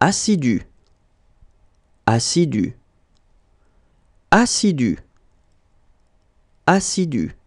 assidu, assidu, assidu, assidu.